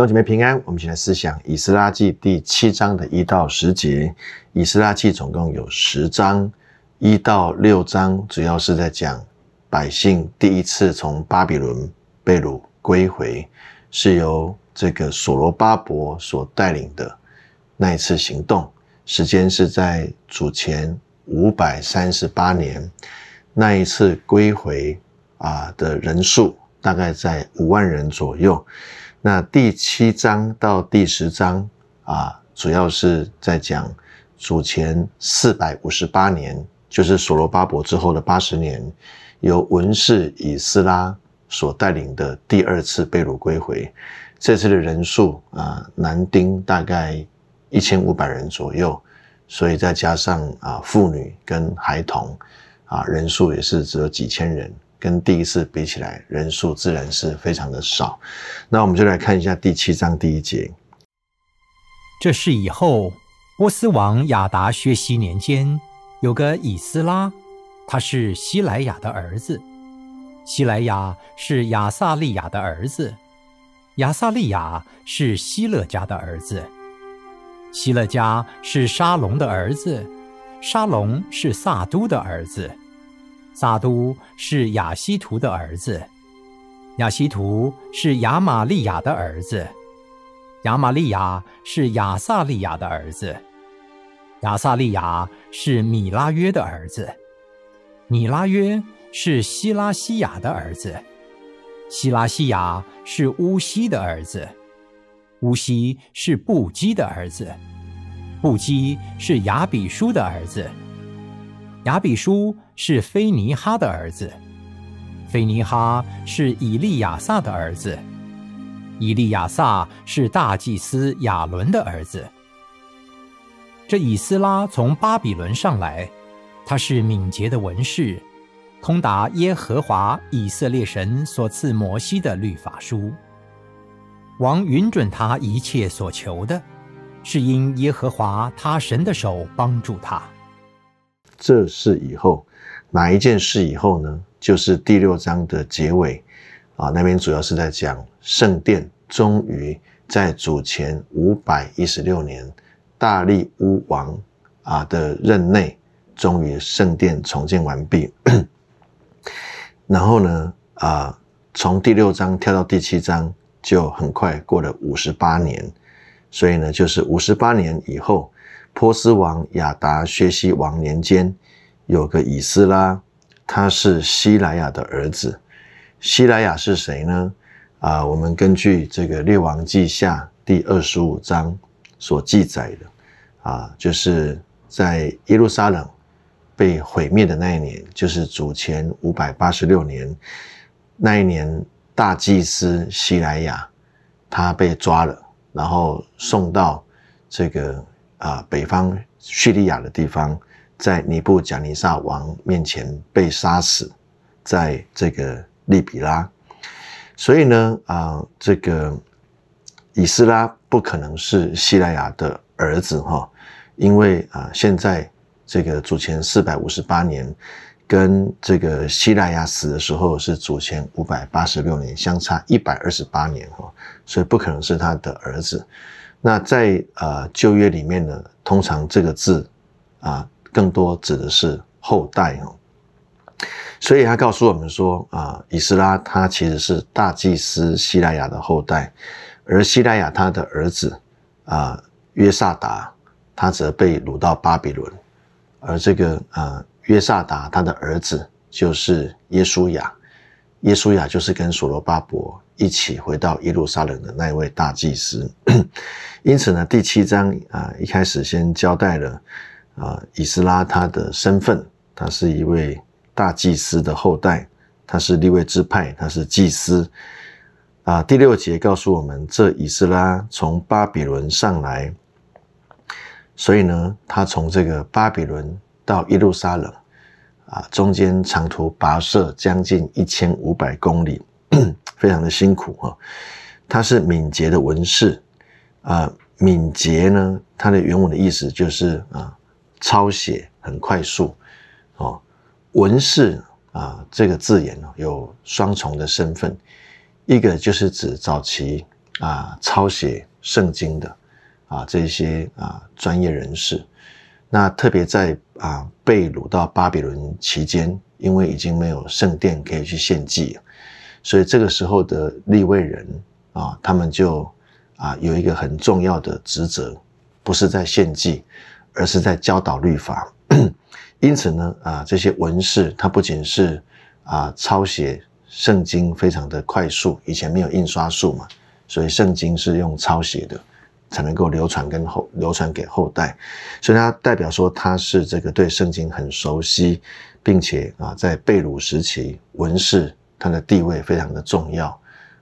各兄姐妹平安，我们一起来思想《以斯拉记》第七章的一到十节。《以斯拉记》总共有十章，一到六章主要是在讲百姓第一次从巴比伦被掳归回，是由这个所罗巴伯所带领的那一次行动，时间是在主前五百三十八年。那一次归回啊的人数大概在五万人左右。那第七章到第十章啊，主要是在讲主前四百五十八年，就是所罗巴伯之后的八十年，由文士以斯拉所带领的第二次被掳归回。这次的人数啊，男丁大概一千五百人左右，所以再加上啊妇女跟孩童啊，人数也是只有几千人。跟第一次比起来，人数自然是非常的少。那我们就来看一下第七章第一节。这是以后波斯王亚达薛西年间，有个以斯拉，他是希莱雅的儿子，希莱雅是亚萨利亚的儿子，亚萨利亚是希勒家的儿子，希勒家是沙龙的儿子，沙龙是萨都的儿子。撒都是亚西图的儿子，亚西图是亚玛利亚的儿子，亚玛利亚是亚萨利亚的儿子，亚萨利亚是米拉约的儿子，米拉约是希拉西亚的儿子，希拉西亚是乌西的儿子，乌西是布基的儿子，布基是亚比书的儿子。亚比书是菲尼哈的儿子，菲尼哈是以利亚撒的儿子，以利亚撒是大祭司亚伦的儿子。这以斯拉从巴比伦上来，他是敏捷的文士，通达耶和华以色列神所赐摩西的律法书。王允准他一切所求的，是因耶和华他神的手帮助他。这是以后哪一件事以后呢？就是第六章的结尾啊，那边主要是在讲圣殿终于在主前五百一十六年大力乌王啊的任内，终于圣殿重建完毕。然后呢，啊，从第六章跳到第七章，就很快过了五十八年，所以呢，就是五十八年以后。波斯王亚达薛西王年间，有个以斯拉，他是希莱亚的儿子。希莱亚是谁呢？啊，我们根据这个《列王记下》第二十五章所记载的，啊，就是在耶路撒冷被毁灭的那一年，就是主前五百八十六年，那一年大祭司希莱亚他被抓了，然后送到这个。啊，北方叙利亚的地方，在尼布贾尼撒王面前被杀死，在这个利比拉，所以呢，啊，这个以斯拉不可能是希莱亚的儿子哈，因为啊，现在这个主前四百五十八年，跟这个希莱亚死的时候是主前五百八十六年，相差一百二十八年哈，所以不可能是他的儿子。那在呃旧约里面呢，通常这个字啊，更多指的是后代哦。所以他告诉我们说啊，以斯拉他其实是大祭司希莱亚的后代，而希莱亚他的儿子啊约萨达，他则被掳到巴比伦，而这个啊约萨达他的儿子就是耶稣亚，耶稣亚就是跟所罗巴伯。一起回到耶路撒冷的那一位大祭司，因此呢，第七章啊一开始先交代了啊以斯拉他的身份，他是一位大祭司的后代，他是立位之派，他是祭司啊。第六节告诉我们，这以斯拉从巴比伦上来，所以呢，他从这个巴比伦到耶路撒冷啊，中间长途跋涉将近一千五百公里。非常的辛苦哈，它是敏捷的文士啊，敏捷呢，它的原文的意思就是啊，抄写很快速哦，文士啊这个字眼有双重的身份，一个就是指早期啊抄写圣经的啊这些啊专业人士，那特别在啊被掳到巴比伦期间，因为已经没有圣殿可以去献祭。所以这个时候的立位人啊，他们就啊有一个很重要的职责，不是在献祭，而是在教导律法。因此呢，啊这些文士他不仅是啊抄写圣经非常的快速，以前没有印刷术嘛，所以圣经是用抄写的才能够流传跟后流传给后代。所以它代表说他是这个对圣经很熟悉，并且啊在被掳时期文士。他的地位非常的重要，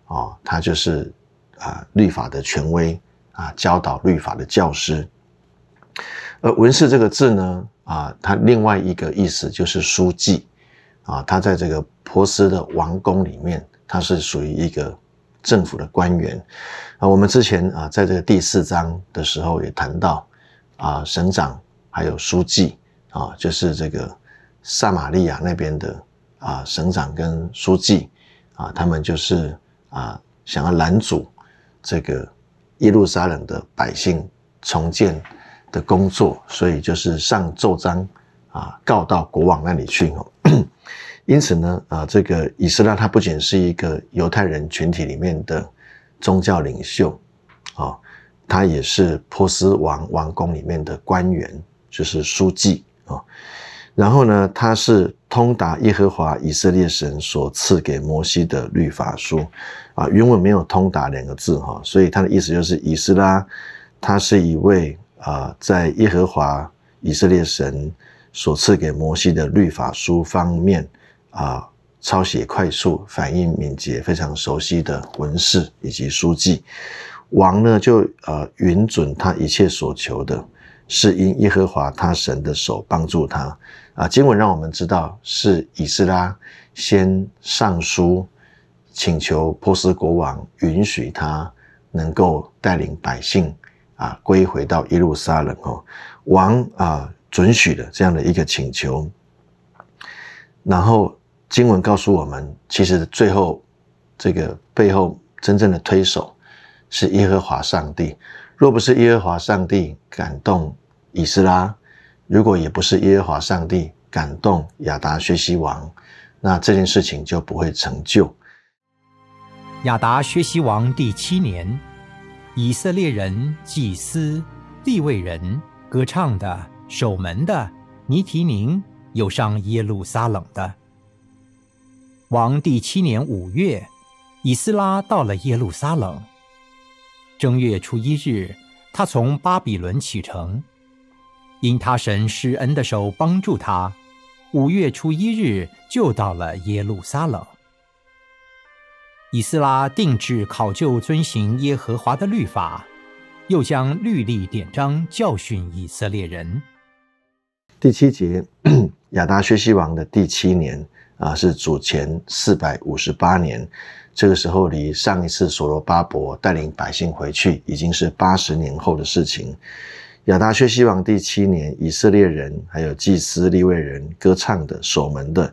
啊，他就是啊律法的权威啊，教导律法的教师。而文士这个字呢，啊，他另外一个意思就是书记，啊，他在这个波斯的王宫里面，他是属于一个政府的官员。啊，我们之前啊，在这个第四章的时候也谈到，啊，省长还有书记，啊，就是这个撒玛利亚那边的。啊，省长跟书记啊，他们就是啊，想要拦阻这个耶路撒冷的百姓重建的工作，所以就是上奏章啊，告到国王那里去哦。因此呢，啊，这个以斯拉他不仅是一个犹太人群体里面的宗教领袖啊，他也是波斯王王宫里面的官员，就是书记啊。然后呢，他是通达耶和华以色列神所赐给摩西的律法书，啊，原文没有通达两个字哈，所以他的意思就是以斯拉，他是一位啊，在耶和华以色列神所赐给摩西的律法书方面啊，抄写快速、反应敏捷、非常熟悉的文士以及书记，王呢就呃允准他一切所求的。是因耶和华他神的手帮助他啊。经文让我们知道，是以斯拉先上书请求波斯国王允许他能够带领百姓啊归回到耶路撒冷哦。王啊准许了这样的一个请求。然后经文告诉我们，其实最后这个背后真正的推手是耶和华上帝。若不是耶和华上帝感动以斯拉，如果也不是耶和华上帝感动亚达薛西王，那这件事情就不会成就。亚达薛西王第七年，以色列人祭司、立位人、歌唱的、守门的、尼提宁有上耶路撒冷的。王第七年五月，以斯拉到了耶路撒冷。正月初一日，他从巴比伦启程，因他神施恩的手帮助他，五月初一日就到了耶路撒冷。以斯拉定制考究，遵行耶和华的律法，又将律例典章教训以色列人。第七节，亚达学西王的第七年。啊，是主前四百五十八年，这个时候离上一次所罗巴伯带领百姓回去已经是八十年后的事情。亚达薛西王第七年，以色列人还有祭司利未人歌唱的守门的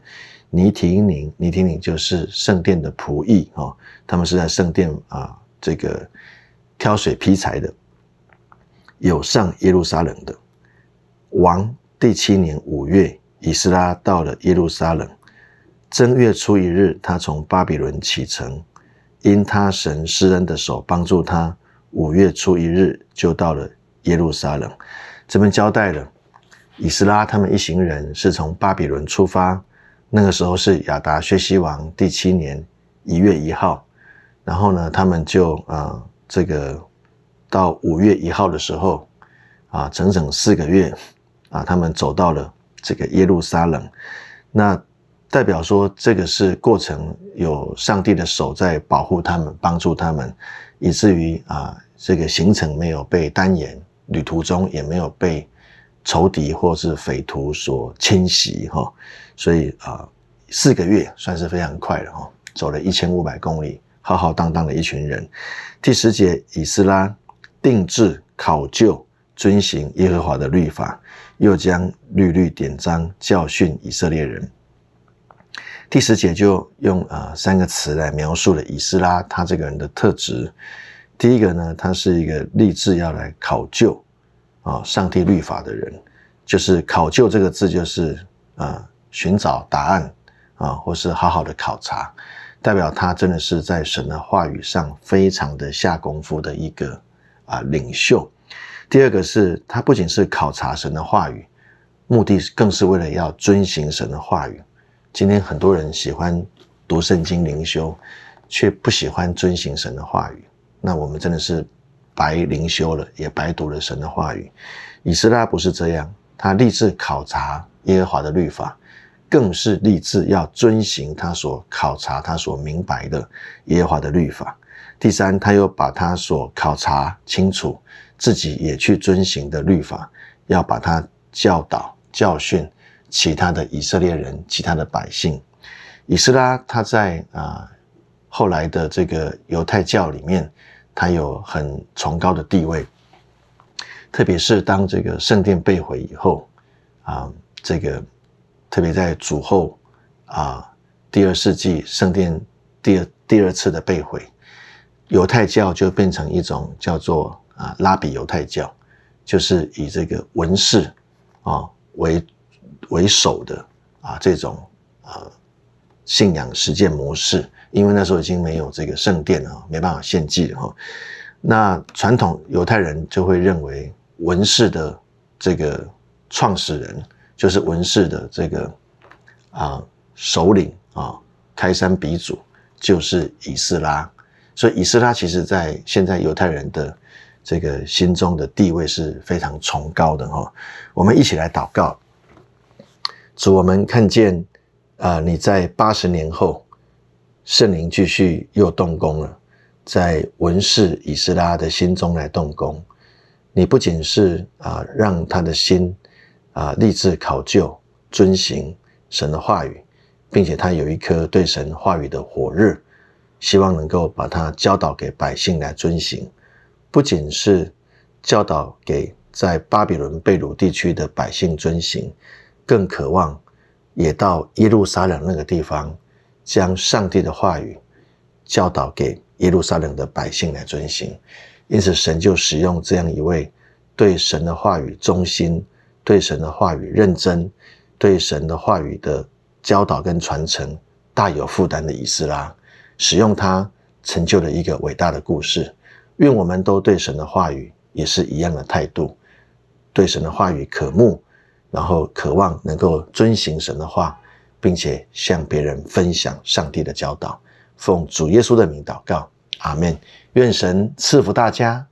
尼提宁，尼提宁就是圣殿的仆役哦，他们是在圣殿啊这个挑水劈柴的。有上耶路撒冷的王第七年五月，以斯拉到了耶路撒冷。正月初一日，他从巴比伦启程，因他神施恩的手帮助他，五月初一日就到了耶路撒冷。这边交代了，以斯拉他们一行人是从巴比伦出发，那个时候是亚达薛西王第七年一月一号，然后呢，他们就呃这个到五月一号的时候，啊，整整四个月，啊，他们走到了这个耶路撒冷，那。代表说，这个是过程有上帝的手在保护他们、帮助他们，以至于啊，这个行程没有被单言，旅途中也没有被仇敌或是匪徒所侵袭哈。所以啊，四个月算是非常快了哈，走了一千五百公里，浩浩荡荡的一群人。第十节，以斯拉定制考究，遵行耶和华的律法，又将律律典章教训以色列人。第十节就用呃三个词来描述了以斯拉他这个人的特质。第一个呢，他是一个立志要来考究啊上帝律法的人，就是考究这个字就是啊寻找答案啊或是好好的考察，代表他真的是在神的话语上非常的下功夫的一个啊领袖。第二个是他不仅是考察神的话语，目的更是为了要遵行神的话语。今天很多人喜欢读圣经灵修，却不喜欢遵行神的话语。那我们真的是白灵修了，也白读了神的话语。以斯拉不是这样，他立志考察耶和华的律法，更是立志要遵行他所考察、他所明白的耶和华的律法。第三，他又把他所考察清楚、自己也去遵行的律法，要把他教导、教训。其他的以色列人、其他的百姓，以斯拉他在啊后来的这个犹太教里面，他有很崇高的地位。特别是当这个圣殿被毁以后，啊，这个特别在主后啊第二世纪，圣殿第二第二次的被毁，犹太教就变成一种叫做啊拉比犹太教，就是以这个文士啊为。为首的啊，这种啊信仰实践模式，因为那时候已经没有这个圣殿了，没办法献祭哈。那传统犹太人就会认为文士的这个创始人就是文士的这个啊首领啊开山鼻祖就是以斯拉，所以以斯拉其实在现在犹太人的这个心中的地位是非常崇高的哈。我们一起来祷告。主，我们看见，啊，你在八十年后，圣灵继续又动工了，在文士以斯拉的心中来动工。你不仅是啊，让他的心啊，立志考究、遵行神的话语，并且他有一颗对神话语的火热，希望能够把他教导给百姓来遵行。不仅是教导给在巴比伦被掳地区的百姓遵行。更渴望也到耶路撒冷那个地方，将上帝的话语教导给耶路撒冷的百姓来遵行，因此神就使用这样一位对神的话语忠心、对神的话语认真、对神的话语的教导跟传承大有负担的以斯拉，使用他成就了一个伟大的故事。愿我们都对神的话语也是一样的态度，对神的话语渴慕。然后渴望能够遵行神的话，并且向别人分享上帝的教导，奉主耶稣的名祷告。阿门。愿神赐福大家。